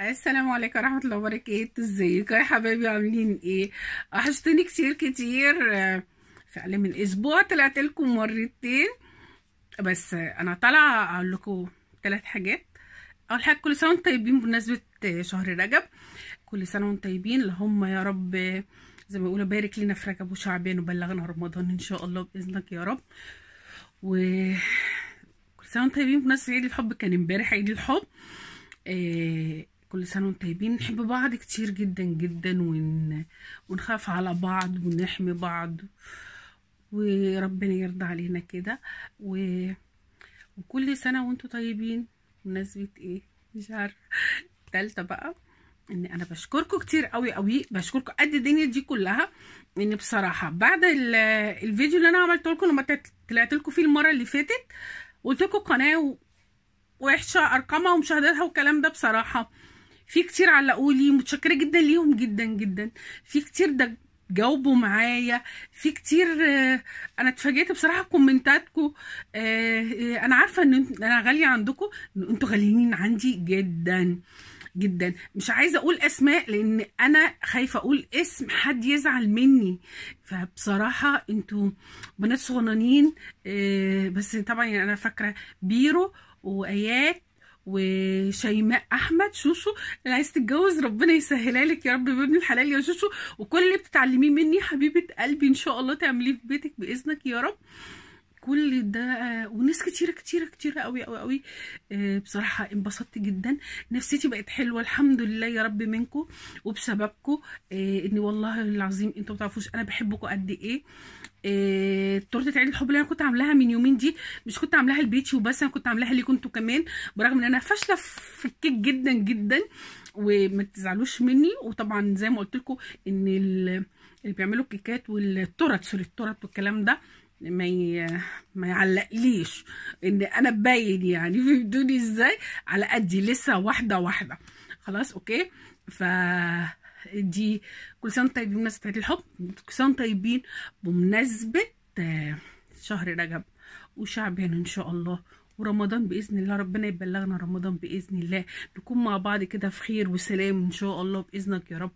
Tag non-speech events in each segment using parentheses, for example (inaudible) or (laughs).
السلام عليكم ورحمة الله وبركاته ازيكم يا حبايبي عاملين ايه وحشتوني كتير كتير في اقل من اسبوع طلعت لكم مرتين بس انا طالعة اقول لكم ثلاث حاجات اول حاجة كل سنة وانتم طيبين بمناسبة شهر رجب كل سنة وانتم طيبين اللهم يا رب زي ما بيقولوا بارك لنا في رجب وشعبان وبلغنا رمضان ان شاء الله باذنك يا رب و كل سنة وانتم طيبين بمناسبة عيد الحب كان امبارح عيد الحب آه كل سنة وانتم طيبين نحب بعض كتير جدا جدا ون... ونخاف على بعض ونحمي بعض وربنا يرضى علينا كده و... وكل سنة وانتم طيبين بمناسبة ايه مش عارفة تالتة بقى ان انا بشكركم كتير قوي قوي بشكركم قد الدنيا دي كلها ان بصراحه بعد الفيديو اللي انا عملته لكم لما طلعت لكم فيه المره اللي فاتت قلت لكم قناه وحشه ارقامها ومشاهداتها والكلام ده بصراحه في كتير علقوا لي متشكره جدا ليهم جدا جدا في كتير ده جاوبوا معايا في كتير آه، انا اتفاجئت بصراحه كومنتاتكم آه، آه، انا عارفه ان انا غاليه عندكم انتوا غاليين عندي جدا جدا مش عايزه اقول اسماء لان انا خايفه اقول اسم حد يزعل مني فبصراحه انتوا بنات صغننين بس طبعا يعني انا فاكره بيرو وايات وشيماء احمد شوشو اللي عايز تتجوز ربنا يسهلها لك يا رب بابن الحلال يا شوشو وكل اللي بتتعلميه مني حبيبه قلبي ان شاء الله تعمليه في بيتك باذنك يا رب كل ده وناس كتيرة كتيرة كتيرة قوي قوي قوي آه، بصراحة انبسطت جدا نفسيتي بقت حلوة الحمد لله يا رب منكم وبسببكم آه، ان والله العظيم انتوا بتعرفوش انا بحبكم قد ايه آه، تورته عيد الحب اللي انا كنت عاملاها من يومين دي مش كنت عاملاها لبيتي وبس انا كنت عاملاها ليكم انتوا كمان برغم ان انا فاشله في الكيك جدا جدا وما تزعلوش مني وطبعا زي ما قلت لكم ان اللي بيعملوا الكيكات والتورت سوري التورت والكلام ده ما ما يعلقليش ان انا باين يعني فهمتوني (laughs) ازاي على قدي لسه واحده واحده خلاص اوكي ف دي كل سنه وانتم طيبين بمناسبه عيد الحب كل سنه طيبين بمناسبه آه، شهر رجب وشعبان ان شاء الله ورمضان باذن الله ربنا يبلغنا رمضان باذن الله نكون مع بعض كده في خير وسلام ان شاء الله باذنك يا رب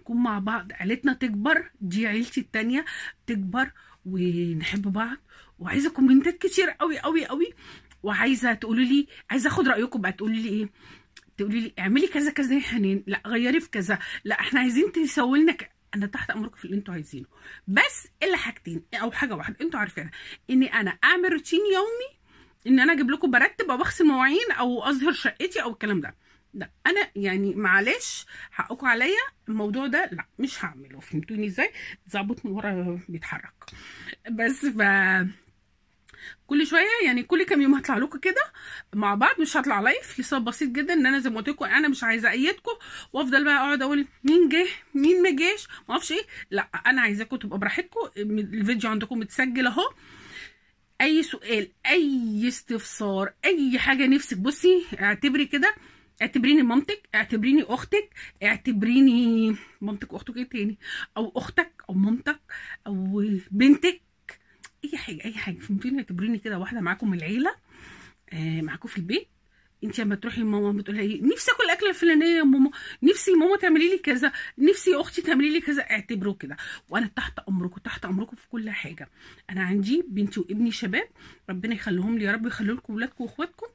نكون مع بعض عيلتنا تكبر دي عيلتي التانية تكبر ونحب بعض وعايزه كومنتات كتير قوي قوي قوي وعايزه تقولوا لي عايزه اخد رايكم بقى تقولوا لي ايه تقولي لي اعملي كذا كذا يا حنين لا غيري في كذا لا احنا عايزين تسوي لنا ك... انا تحت امركم في اللي انتوا عايزينه بس الا حاجتين او حاجه واحده انتوا عارفينها اني انا اعمل روتين يومي ان انا اجيب لكم برتب او اغسل مواعين او اظهر شقتي او الكلام ده لا انا يعني معلش حقكم عليا الموضوع ده لا مش هعمله فهمتوني ازاي ظبط من ورا بيتحرك بس ف كل شويه يعني كل كام يوم هطلع لكم كده مع بعض مش هطلع لايف لسبب بسيط جدا ان انا زي ما قلت لكم انا مش عايزه ايدكم وافضل بقى اقعد اقول مين جه مين ما جاش ما اعرفش ايه لا انا عايزاكم تبقوا براحتكم الفيديو عندكم متسجل اهو اي سؤال اي استفسار اي حاجه نفسك بصي اعتبري كده اعتبريني مامتك اعتبريني اختك اعتبريني مامتك واختك ايه تاني او اختك او مامتك او بنتك اي حاجه اي حاجه فهمتيني اعتبريني كده واحده معاكم من العيله آه معاكم في البيت انت لما تروحي لماما بتقولها ايه نفسي اكل الاكله الفلانيه يا ماما نفسي ماما تعملي لي كذا نفسي اختي تعملي لي كذا اعتبره كده وانا تحت امركم تحت امركم في كل حاجه انا عندي بنتي وابني شباب ربنا يخليهم لي يا رب يخلي لكم ولادكم واخواتكم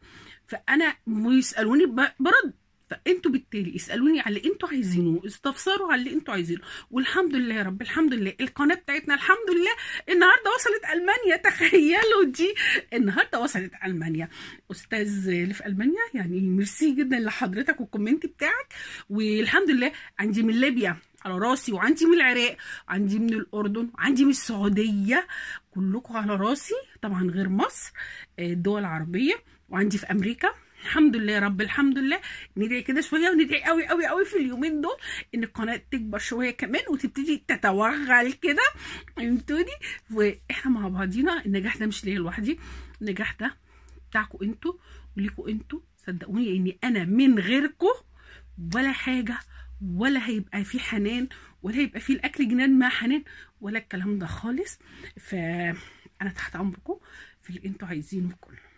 فانا يسالوني برد فانتوا بالتالي اسالوني على اللي انتوا عايزينه استفسروا على اللي انتوا عايزينه والحمد لله يا رب الحمد لله القناه بتاعتنا الحمد لله النهارده وصلت المانيا تخيلوا دي النهارده وصلت المانيا استاذ اللي في المانيا يعني ميرسي جدا لحضرتك والكومنت بتاعك والحمد لله عندي من ليبيا على راسي وعندي من العراق عندي من الاردن عندي من السعوديه كلكم على راسي طبعا غير مصر الدول آه، العربيه وعندي في امريكا الحمد لله رب الحمد لله ندعي كده شويه وندعي قوي قوي قوي في اليومين دول ان القناه تكبر شويه كمان وتبتدي تتوغل كده انتوا دي واحنا مع بعضينا النجاح ده مش ليا لوحدي النجاح ده بتاعكم انتوا وليكوا انتوا صدقوني اني يعني انا من غيركم ولا حاجه ولا هيبقى في حنان ولا هيبقى في الاكل جنان مع حنان ولا الكلام ده خالص فانا تحت امركم في اللي انتوا عايزينه كله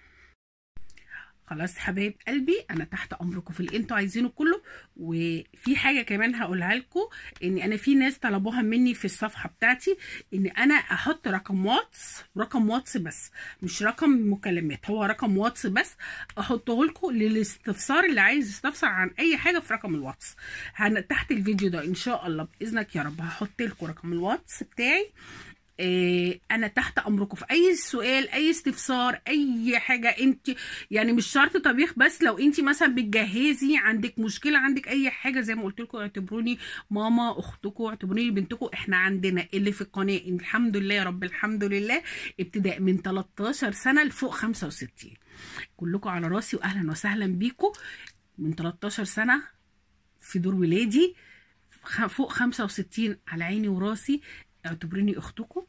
خلاص حبايب قلبي انا تحت امركم في اللي انتوا عايزينه كله وفي حاجه كمان هقولها لكم ان انا في ناس طلبوها مني في الصفحه بتاعتي ان انا احط رقم واتس رقم واتس بس مش رقم مكالمات هو رقم واتس بس احطه لكم للاستفسار اللي عايز يستفسر عن اي حاجه في رقم الواتس تحت الفيديو ده ان شاء الله باذنك يا رب هحط لكم رقم الواتس بتاعي آه، انا تحت امركم في اي سؤال اي استفسار اي حاجه انت يعني مش شرط طبيخ بس لو انت مثلا بتجهزي عندك مشكله عندك اي حاجه زي ما قلت لكم اعتبروني ماما اختكم اعتبروني بنتكم احنا عندنا اللي في القناه الحمد لله يا رب الحمد لله ابتداء من 13 سنه لفوق 65 كلكم على راسي واهلا وسهلا بيكم من 13 سنه في دور ولادي فوق 65 على عيني وراسي اعتبريني اختكم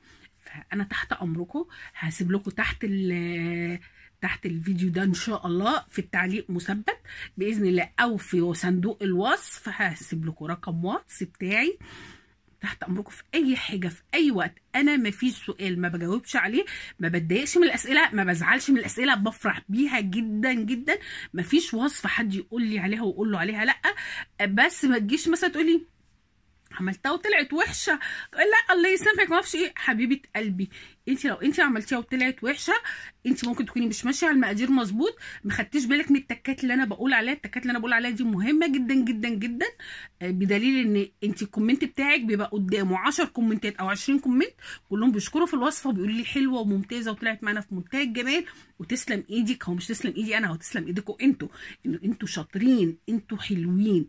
فانا تحت امركم هسيب لكم تحت ال تحت الفيديو ده ان شاء الله في التعليق مثبت باذن الله او في صندوق الوصف هسيب لكم رقم واتس بتاعي تحت امركم في اي حاجه في اي وقت انا ما فيش سؤال ما بجاوبش عليه ما بتضايقش من الاسئله ما بزعلش من الاسئله بفرح بيها جدا جدا ما فيش وصفه حد يقول لي عليها واقول له عليها لا بس ما تجيش مثلا تقولي عملتها وطلعت وحشه لا الله يسامحك ما اعرفش ايه حبيبه قلبي انت لو انت عملتيها وطلعت وحشه انت ممكن تكوني مش ماشيه على المقادير مظبوط ما خدتيش بالك من التكات اللي انا بقول عليها التكات اللي انا بقول عليها دي مهمه جدا جدا جدا آه، بدليل ان انت الكومنت بتاعك بيبقى قدامه 10 كومنتات او 20 كومنت كلهم بيشكروا في الوصفه وبيقولوا لي حلوه وممتازه وطلعت معانا في منتهى الجمال وتسلم ايدك هو مش تسلم ايدي انا هو تسلم ايدكم انتوا انتوا شاطرين انتوا حلوين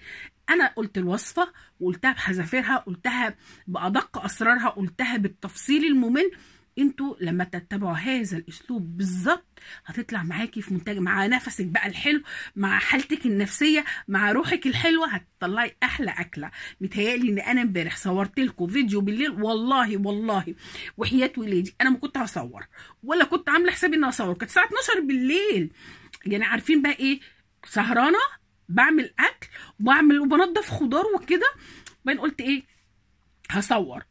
انا قلت الوصفه وقلتها بحذافيرها قلتها بادق اسرارها قلتها بالتفصيل الممل انتوا لما تتبعوا هذا الاسلوب بالظبط هتطلع معاكي في منتج مع نفسك بقى الحلو مع حالتك النفسيه مع روحك الحلوه هتطلعي احلى اكله متهيألي ان انا امبارح صورت لكم فيديو بالليل والله والله وحياه ولادي انا ما كنت هصور ولا كنت عامله حسابي اني هصور كانت الساعه 12 بالليل يعني عارفين بقى ايه سهرانه بعمل اكل وبعمل وبنضف خضار وكده وبعدين قلت ايه هصور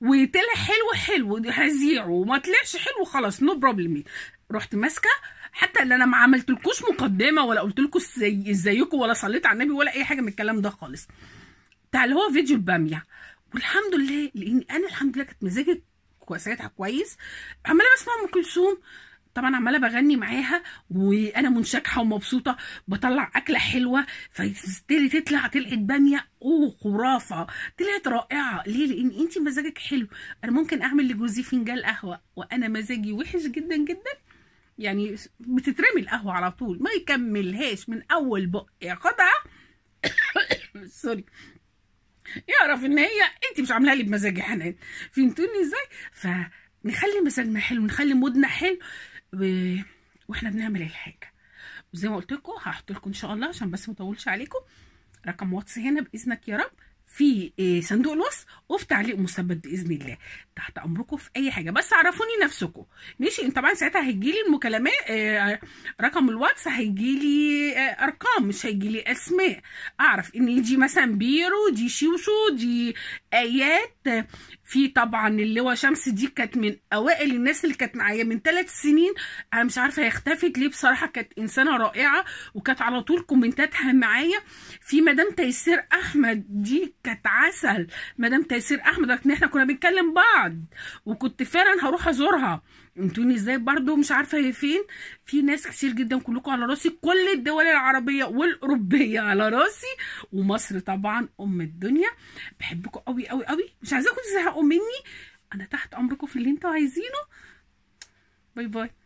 وطلع حلو حلو هزيعه وما طلعش حلو خلاص نو no بروبلم رحت ماسكه حتى اللي انا ما عملتلكوش مقدمه ولا قلت لكم ازاي ازيكم ولا صليت على النبي ولا اي حاجه من الكلام ده خالص بتاع اللي هو فيديو الباميه والحمد لله لان انا الحمد لله كانت مزاجي ساعتها كويس عماله بسمع ام كلثوم طبعا عماله بغني معاها وانا منشكحه ومبسوطه بطلع اكله حلوه فتبتدي تطلع طلعت باميه اوه خرافه طلعت رائعه ليه لان انت مزاجك حلو انا ممكن اعمل لجوزي فنجان قهوه وانا مزاجي وحش جدا جدا يعني بتترمي القهوه على طول ما يكملهاش من اول بق ياخدها سوري (coughs) يعرف ان هي انت مش عاملاها لي بمزاجي حنان فهمتوني ازاي فنخلي مزاجنا حلو نخلي مودنا حلو و... واحنا بنعمل الحاجه وزي ما قلت لكم هحط لكم ان شاء الله عشان بس ما اطولش عليكم رقم واتس هنا باذنك يا رب في آه، صندوق الوصف وفي تعليق مثبت باذن الله تحت امركم في اي حاجه بس عرفوني نفسكم ماشي طبعا ساعتها هيجي لي المكالمات آه، رقم الواتس هيجي لي آه، ارقام مش هيجي لي اسماء اعرف ان دي مثلا بيرو دي شوشو دي ايات في طبعا اللواء شمس دي كانت من اوائل الناس اللي كانت معايا من ثلاث سنين انا مش عارفه هي اختفت ليه بصراحه كانت انسانه رائعه وكانت على طول كومنتاتها معايا في مدام تيسير احمد دي كانت عسل مدام تيسير احمد احنا كنا بنتكلم بعض وكنت فعلا هروح ازورها انتوني ازاي برضو مش عارفه هي فين في ناس كتير جدا كلكم على راسي كل الدول العربيه والاوروبيه على راسي ومصر طبعا ام الدنيا بحبكم قوي قوي قوي مش عايزاكم تزهقوا مني انا تحت امركم في اللي انتوا عايزينه باي باي